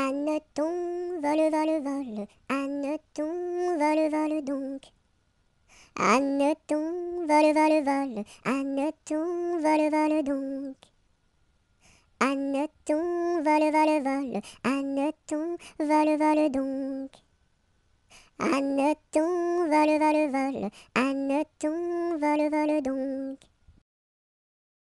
Anneton, vole, vole, vole, Anneton, vole, le donc. Anneton, vole, vole, vole, Anneton, vole, vole donc. Anneton, vole, vole, vole, Anneton, vole, vole donc. Anneton, vole, vole, vole, Anneton, vole, le donc.